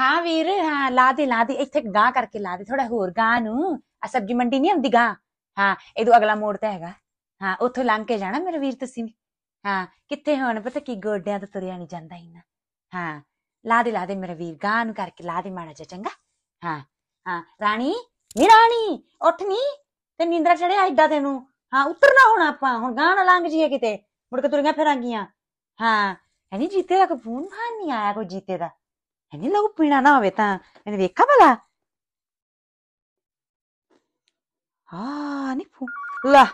ਹਾਂ ਵੀਰ ਹਾਂ ਲਾ ਦੇ ਲਾ ਦੇ ਇੱਥੇ ਗਾਂ ਕਰਕੇ ਲਾ ਦੇ ਥੋੜਾ ਹੋਰ ਗਾਂ ਨੂੰ ਆ ਸਬਜੀ ਮੰਡੀ ਨਹੀਂ ਹੁੰਦੀ ਗਾਂ ਹਾਂ ਇਹਦੋਂ ਅਗਲਾ ਮੋੜ ਤੇ ਹੈਗਾ ਹਾਂ ਉੱਥੋਂ ਲੰਘ ਕੇ ਜਾਣਾ ਮੇਰੇ ਵੀਰ ਤੁਸੀਂ ਵੀ ਹਾਂ ਕਿੱਥੇ ਹੋਣ ਪਤਾ ਕੀ ਗੋਡਿਆਂ ਤੋਂ ਤੁਰਿਆ ਨਹੀਂ ਜਾਂਦਾ ਇੰਨਾ ਹਾਂ ਲਾ ਦੇ ਲਾ ਦੇ ਮੇਰੇ ਵੀਰ ਗਾਂ ਨੂੰ ਕਰਕੇ ਲਾ ਦੇ ਮਾੜਾ ਜਿਹਾ ਚੰਗਾ ਹਾਂ ਹਾਂ ਰਾਣੀ ਨੀ ਰਾਣੀ ਉੱਠ ਨੀ ਤੇ ਨੀਂਦਰਾ ਚੜਿਆ ਐਡਾ ਤੈਨੂੰ ਹਾਂ ਉਤਰਨਾ ਹੁਣ ਆਪਾਂ ਹੁਣ ਗਾਂ ਨਾ ਲੰਘ ਜੀਏ ਕਿਤੇ ਮੁੜ ਕੇ ਤੁਰੀਆਂ ਫੇਰਾਂਗੀਆਂ ਹਾਂ ਹੈ ਨਹੀਂ ਜੀਤੇ ਦਾ ਕੋਈ ਫੋਨ ਫਾਨ ਨਹੀਂ ਆਇਆ ਕੋਈ ਜੀਤੇ ਦਾ ਇਹਨੇ ਲਹੂ ਪੀਣਾ ਨਾ ਹੋਵੇ ਤਾਂ ਇਹਨੇ ਵੇਖਾ ਭਲਾ ਆ ਨਹੀਂ ਫੋਨ ਲਾ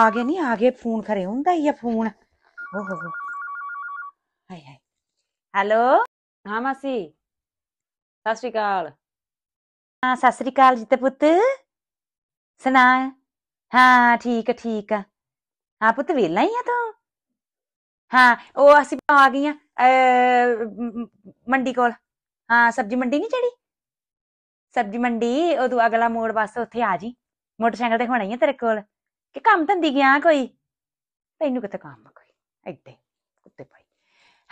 ਆ ਗਏ ਨਹੀਂ ਆ ਗਏ ਫੋਨ ਖਰੇ ਹੁੰਦਾ ਹੀ ਆ ਫੋਨ ਓ ਹੋ ਹੋ ਹਾਏ ਹਾਏ ਹੈਲੋ ਹਾਂ ਮਾਸੀ ਸਤਿ ਸ਼੍ਰੀ ਅਕਾਲ ਹਾਂ ਸਤਿ ਸ਼੍ਰੀ ਅਕਾਲ ਜਿੱਤੇ ਪੁੱਤ ਸੁਣਾ ਹਾਂ ਠੀਕ ਆ ਠੀਕ ਆ ਹਾਂ ਪੁੱਤ ਵੇਲਾ ਹੀ ਆ ਤੂੰ ਹਾਂ ਉਹ ਅਸੀਂ ਆ ਗਈਆਂ ਮੰਡੀ ਕੋਲ ਹਾਂ ਸਬਜ਼ੀ ਮੰਡੀ ਨਹੀਂ ਚੜੀ ਸਬਜ਼ੀ ਮੰਡੀ ਉਹ ਤੂੰ ਅਗਲਾ ਮੋੜ ਬਸ ਉੱਥੇ ਆ ਜੀ ਮੋਟਰਸਾਈਕਲ ਤੇ ਹੋਣਾ ਹੀ ਤੇਰੇ ਕੋਲ ਕਿ ਕੰਮ ਧੰਦੀ ਗਿਆ ਕੋਈ ਤੈਨੂੰ ਕਿਤੇ ਕੰਮ ਕੋਈ ਐਡੇ ਕੁੱਤੇ ਭਾਈ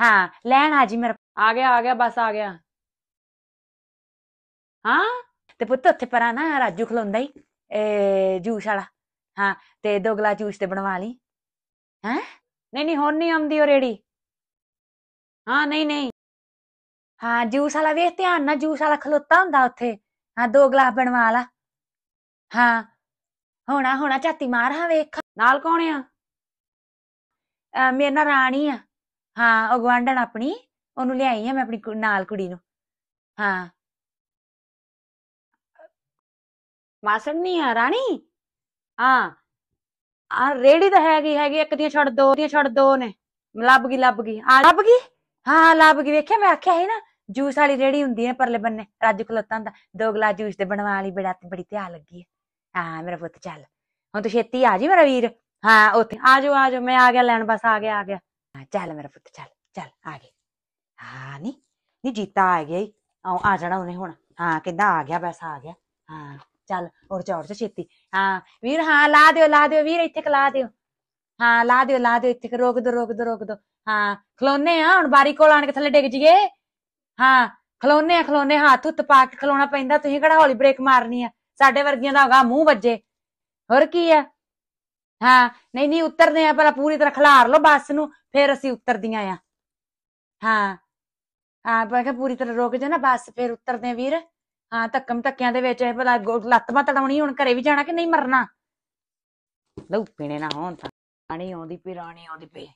ਹਾਂ ਲੈਣ ਆ ਜੀ ਮੇਰਾ ਆ ਗਿਆ ਆ ਗਿਆ ਬਸ ਆ ਗਿਆ ਹਾਂ ਤੇ ਪੁੱਤ ਉੱਥੇ ਪਰਾਂ ਨਾ ਰਾਜੂ ਖਲੋਂਦਾ ਹੀ ਏ ਜੂਸ ਵਾਲਾ ਹਾਂ ਤੇ ਦੋ ਗਲਾ ਜੂਸ ਤੇ ਬਣਵਾ ਲਈ ਹੈ ਨਹੀਂ ਨਹੀਂ ਹੁਣ ਨਹੀਂ ਆਉਂਦੀ ਉਹ ਰੇੜੀ ਹਾਂ ਨਹੀਂ ਨਹੀਂ ਹਾਂ ਜੂਸ ਵਾਲਾ ਵੇਖ ਧਿਆਨ ਨਾਲ ਜੂਸ ਵਾਲਾ ਖਲੋਤਾ ਹੁੰਦਾ ਉੱਥੇ ਹਾਂ ਦੋ ਗਲਾਸ ਬਣਵਾ ਲਾ ਹਾਂ ਹੋਣਾ ਹੋਣਾ ਚਾਤੀ ਮਾਰ ਹਾਂ ਵੇਖ ਨਾਲ ਕੌਣ ਆ ਮੇਰੇ ਨਾਲ ਰਾਣੀ ਆ ਹਾਂ ਉਹ ਗਵਾਂਡਣ ਆਪਣੀ ਉਹਨੂੰ ਲਿਆਈ ਆ ਮੈਂ ਆਪਣੀ ਨਾਲ ਕੁੜੀ ਨੂੰ ਹਾਂ ਮਾਸਣ ਨਹੀਂ ਆ ਰਾਣੀ ਹਾਂ ਆ ਰੇੜੀ ਤਾਂ ਹੈਗੀ ਹੈਗੀ ਇੱਕ ਦੀਆਂ ਛੱਡ ਦੋ ਦੀਆਂ ਛੱਡ ਦੋ ਨੇ ਲੱਭ ਗਈ ਲੱਭ ਗਈ ਆ ਲੱਭ ਗਈ ਹਾਂ ਲੱਭ ਗਈ ਵੇਖਿਆ ਮੈਂ ਆਖਿਆ ਹੈ ਨਾ ਜੂਸ ਵਾਲੀ ਰੇੜੀ ਹੁੰਦੀ ਹੈ ਪਰਲੇ ਬੰਨੇ ਰਾਜੂ ਖਲੋਤਾ ਦਾ ਦੋ ਗਲਾਸ ਜੂਸ ਦੇ ਬਣਵਾ ਲਈ ਬੜਾ ਤੇ ਬੜੀ ਧਿਆ ਲੱਗੀ ਹੈ ਹਾਂ ਮੇਰਾ ਪੁੱਤ ਚੱਲ ਹੁਣ ਤੂੰ ਛੇਤੀ ਆ ਜੀ ਮੇਰਾ ਵੀਰ ਹਾਂ ਉੱਥੇ ਆ ਜਾਓ ਆ ਜਾਓ ਮੈਂ ਆ ਗਿਆ ਲੈਣ ਬਸ ਆ ਗਿਆ ਆ ਗਿਆ ਹਾਂ ਚੱਲ ਮੇਰਾ ਪੁੱਤ ਚੱਲ ਚੱਲ ਆ ਗਿਆ ਹਾਂ ਨਹੀਂ ਨਹੀਂ ਜੀਤਾ ਆ ਗਿਆ ਹੀ ਆ ਜਾਣਾ ਉਹਨੇ ਹੁਣ ਹਾਂ ਕਿੰਦਾ ਆ ਗਿਆ ਬਸ ਆ ਗਿਆ ਹਾਂ ਚੱਲ ਔਰ ਚੌੜ ਚ ਛੇਤੀ ਹਾਂ ਵੀਰ ਹਾਂ ਲਾ ਦਿਓ ਲਾ ਦਿਓ ਵੀਰ ਇੱਥੇ ਕਲਾ ਦਿਓ ਹਾਂ ਲਾ ਦਿਓ ਲਾ ਦਿਓ ਇੱਥੇ ਰੋਕ ਦੋ ਰੋਕ ਦੋ ਰੋਕ ਦੋ ਹਾਂ ਖਲੋਨੇ ਆ ਹੁਣ ਬਾਰੀ ਕੋਲ ਆਣ ਕੇ ਥੱਲੇ ਡਿੱਗ ਜੀਏ ਹਾਂ ਖਲੋਨੇ ਆ ਖਲੋਨੇ ਹੱਥ ਉੱਤ ਪਾ ਕੇ ਖਲੋਣਾ ਪੈਂਦਾ ਤੁਸੀਂ ਕਿਹੜਾ ਹੌਲੀ ਬ੍ਰੇਕ ਮਾਰਨੀ ਆ ਸਾਡੇ ਵਰਗੀਆਂ ਦਾ ਹੋਗਾ ਮੂੰਹ ਵੱਜੇ ਹੋਰ ਕੀ ਆ ਹਾਂ ਨਹੀਂ ਨਹੀਂ ਉਤਰਦੇ ਆ ਪਹਿਲਾਂ ਪੂਰੀ ਤਰ੍ਹਾਂ ਖਲਾਰ ਲਓ ਬੱਸ ਨੂੰ ਫਿਰ ਅਸੀਂ ਉਤਰਦੀਆਂ ਆ ਹਾਂ ਹਾਂ ਮੈਂ ਕਿਹਾ ਪੂਰੀ ਤਰ੍ਹਾਂ ਰੋਕ ਜਾ ਨਾ ਬੱਸ ਫਿਰ ਉਤਰਦੇ ਆ ਵੀਰ ਹਾਂ ਧੱਕਮ ਧੱਕਿਆਂ ਦੇ ਵਿੱਚ ਇਹ ਭਲਾ ਲੱਤ ਮਾ ਤੜਾਉਣੀ ਹੁਣ ਘਰੇ ਵੀ ਜਾਣਾ ਕਿ ਨਹੀਂ ਮਰਨਾ ਲਓ ਪੀਣੇ ਨਾ ਹੋਣ ਤਾਂ ਪਾਣੀ ਆਉਂਦੀ ਪੀ ਰਾਣੀ ਆਉਂਦੀ ਪਈ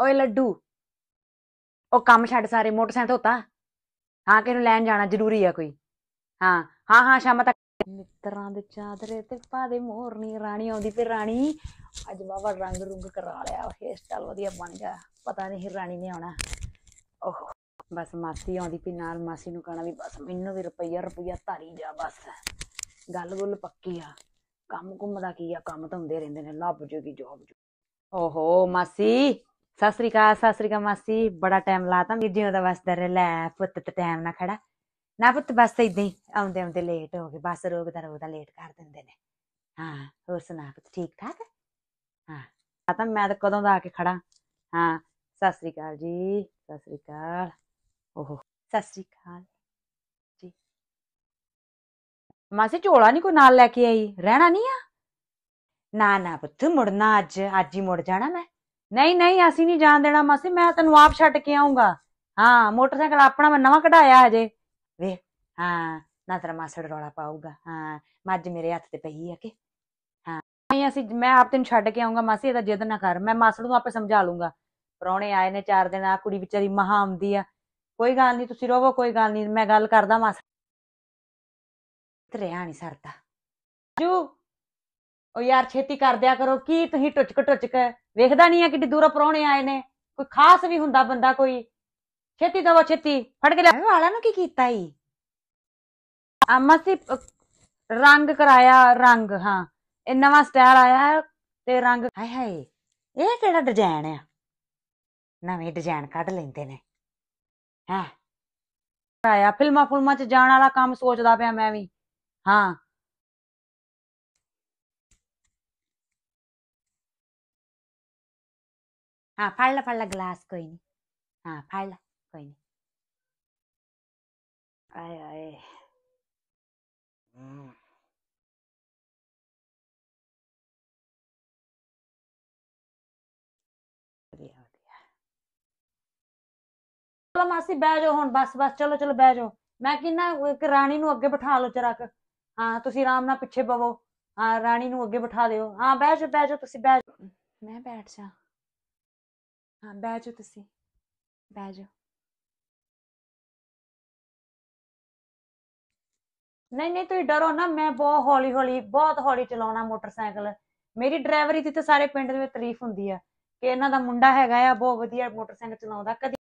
ਓਏ ਲੱਡੂ ਉਹ ਕੰਮ ਛੱਡ ਸਾਰੇ ਮੋਟਰਸਾਈਕਲ ਧੋਤਾ ਹਾਂ ਕਿ ਇਹਨੂੰ ਲੈਣ ਜਾਣਾ ਜ਼ਰੂਰੀ ਆ ਕੋਈ ਹਾਂ ਹਾਂ ਹਾਂ ਸ਼ਾਮ ਤੱਕ ਮਿੱਤਰਾਂ ਦੇ ਚਾਦਰੇ ਤੇ ਪਾਦੇ ਮੋਰਨੀ ਰਾਣੀ ਆਉਂਦੀ ਫਿਰ ਰਾਣੀ ਅੱਜ ਬਾਬਾ ਰੰਗ ਰੁੰਗ ਕਰਾ ਲਿਆ ਹੇਅਰ ਸਟਾਈਲ ਵਧੀਆ ਬਣ ਗਿਆ ਪਤਾ ਨਹੀਂ ਰਾਣੀ ਨੇ ਆਉਣਾ ਓਹ ਬਸ ਮਾਸੀ ਆਉਂਦੀ ਪੀ ਨਾਲ ਮਾਸੀ ਨੂੰ ਕਹਣਾ ਵੀ ਬਸ ਮੈਨੂੰ ਵੀ ਰੁਪਈਆ ਰੁਪਈਆ ਧਾਰੀ ਜਾ ਬਸ ਗੱਲ ਗੁੱਲ ਪੱਕੀ ਆ ਕੰਮ ਘੁੰਮਦਾ ਦਾ ਕੀ ਆ ਕੰਮ ਤਾਂ ਹੁੰਦੇ ਰਹਿੰਦੇ ਨੇ ਲੱਭ ਜੂਗੀ ਜੋਬ ਓਹੋ ਮਾਸੀ ਸਤਿ ਸ੍ਰੀ ਅਕਾਲ ਸਤਿ ਸ੍ਰੀ ਅਕਾਲ ਮਾਸੀ ਬੜਾ ਟਾਈਮ ਲਾਤਾ ਵੀਡੀਓ ਦਾ ਵਸਦਾ ਰਹਿ ਲੈ ਪੁੱਤ ਤੇ ਟਾਈਮ ਨਾ ਖੜਾ ਨਾ ਪੁੱਤ ਬਸ ਇਦਾਂ ਹੀ ਆਉਂਦੇ ਆਉਂਦੇ ਲੇਟ ਹੋ ਗਏ ਬਸ ਰੋਗ ਦਾ ਰੋਗ ਦਾ ਲੇਟ ਕਰ ਦਿੰਦੇ ਨੇ ਹਾਂ ਹੋਰ ਸੁਣਾ ਪੁੱਤ ਠੀਕ ਠਾਕ ਹਾਂ ਆ ਤਾਂ ਮੈਂ ਤਾਂ ਕਦੋਂ ਦਾ ਆ ਕੇ ਖੜਾ ਹਾਂ ਸਤਿ ਸ੍ਰੀ ਅਕਾਲ ਜੀ ਸਤਿ ਸ੍ਰੀ ਅਕਾਲ ਓਹੋ ਸਤਿ ਸ੍ਰੀ ਅਕਾਲ ਜੀ ਮਾਸੀ ਝੋਲਾ ਨਹੀਂ ਕੋਈ ਨਾਲ ਲੈ ਕੇ ਆਈ ਰਹਿਣਾ ਨਹੀਂ ਆ ਨਾ ਨਾ ਪੁੱਤ ਮੁੜਨਾ ਅੱਜ ਅੱਜ ਹੀ ਮੁੜ ਜਾਣਾ ਮੈਂ ਨਹੀਂ ਨਹੀਂ ਅਸੀਂ ਨਹੀਂ ਜਾਣ ਦੇਣਾ ਮਾਸੀ ਮੈਂ ਤੈਨੂੰ ਆਪ ਛੱਡ ਕੇ ਆਉਂਗਾ ਹਾਂ ਮੋਟਰਸਾਈਕਲ ਆਪਣਾ ਮੈਂ ਨਵਾਂ ਕਢਾਇਆ ਹਜੇ ਵੇ ਹਾਂ ਨਾ ਤੇਰਾ ਮਾਸੜ ਰੌਲਾ ਪਾਊਗਾ ਹਾਂ ਮੱਝ ਮੇਰੇ ਹੱਥ ਤੇ ਪਈ ਆ ਕਿ ਹਾਂ ਨਹੀਂ ਅਸੀਂ ਮੈਂ ਆਪ ਤੈਨੂੰ ਛੱਡ ਕੇ ਆਉਂਗਾ ਮਾਸੀ ਇਹਦਾ ਜਿੱਦ ਨਾ ਕਰ ਮੈਂ ਮਾਸੜ ਨੂੰ ਆਪੇ ਸਮਝਾ ਲੂੰਗਾ ਪਰੌਣੇ ਆਏ ਨੇ ਚਾਰ ਦਿਨ ਆ ਕੁੜੀ ਵਿਚਾਰੀ ਮਹਾ ਆਉਂਦੀ ਆ ਕੋਈ ਗੱਲ ਨਹੀਂ ਤੁਸੀਂ ਰੋਵੋ ਕੋਈ ਗੱਲ ਨਹੀਂ ਮੈਂ ਗੱਲ ਕਰਦਾ ਮਾਸੜ ਤਰਿਆ ਨਹੀਂ ਸਰਦਾ ਜੂ ਉਹ ਯਾਰ ਛੇਤੀ ਕਰ ਦਿਆ ਕਰੋ ਕੀ ਤੁਸੀਂ ਟੁਚਕ ਟੁਚਕ ਵੇਖਦਾ ਨਹੀਂ ਆ ਕਿੱਡੀ ਦੂਰੋਂ ਪਰੌਣੇ ਆਏ ਨੇ ਕੋਈ ਖਾਸ ਵੀ ਹੁੰਦਾ ਬੰਦਾ ਕੋਈ ਛੇਤੀ ਦਵਾ ਛੇਤੀ ਫੜ ਕੇ ਲੈ ਵਾਲਾ ਨੂੰ ਕੀ ਕੀਤਾ ਈ ਸੀ ਰੰਗ ਕਰਾਇਆ ਰੰਗ ਹਾਂ ਇਹ ਨਵਾਂ ਸਟਾਈਲ ਆਇਆ ਤੇ ਰੰਗ ਹਾਏ ਹਾਏ ਇਹ ਕਿਹੜਾ ਡਿਜ਼ਾਈਨ ਆ ਨਵੇਂ ਡਿਜ਼ਾਈਨ ਕੱਢ ਲੈਂਦੇ ਨੇ ਹਾਂ ਆਇਆ ਫਿਲਮਾਂ ਫੁਲਮਾਂ ਚ ਜਾਣ ਵਾਲਾ ਕੰਮ ਸੋਚਦਾ ਪਿਆ ਮੈਂ ਵੀ ਹਾਂ हा फाडला फाडला ग्लास कोई नी हा फाडला कोई नी आय आय हम्म. ਵਧੀਆ ਵਧੀਆ ਚਲੋ ਮਾਸੀ ਬਹਿ ਜਾਓ ਹੁਣ ਬਸ ਬਸ ਚਲੋ ਚਲੋ ਬਹਿ ਜਾਓ ਮੈਂ ਕਿੰਨਾ ਇੱਕ ਰਾਣੀ ਨੂੰ ਅੱਗੇ ਬਿਠਾ ਲਓ ਚਰਾਕ ਹਾਂ ਤੁਸੀਂ ਆਰਾਮ ਨਾਲ ਪਿੱਛੇ ਬਵੋ ਹਾਂ ਰਾਣੀ ਨੂੰ ਅੱਗੇ ਬਿਠਾ ਦਿਓ ਹਾਂ ਬਹਿ ਜਾਓ ਬਹਿ ਜਾਓ ਤੁਸੀਂ ਬਹਿ ਜਾਓ ਮੈਂ ਬੈਠ ਜਾ ਹਾਂ ਬਹਿ ਜਾਓ ਤੁਸੀਂ ਬਹਿ ਜਾਓ ਨਹੀਂ ਨਹੀਂ ਤੁਸੀਂ ਡਰੋ ਨਾ ਮੈਂ ਬਹੁਤ ਹੌਲੀ ਹੌਲੀ ਬਹੁਤ ਹੌਲੀ ਚਲਾਉਣਾ ਮੋਟਰਸਾਈਕਲ ਮੇਰੀ ਡਰਾਈਵਰੀ ਦੀ ਤਾਂ ਸਾਰੇ ਪਿੰਡ ਦੇ ਵਿੱਚ ਤਾਰੀਫ ਹੁੰਦੀ ਆ ਕਿ ਇਹਨਾਂ ਦਾ ਮੁੰਡਾ ਹੈਗਾ ਆ ਬਹੁਤ ਵਧੀਆ ਮੋਟਰਸਾਈਕਲ ਚਲਾਉਂਦਾ ਕਦੀ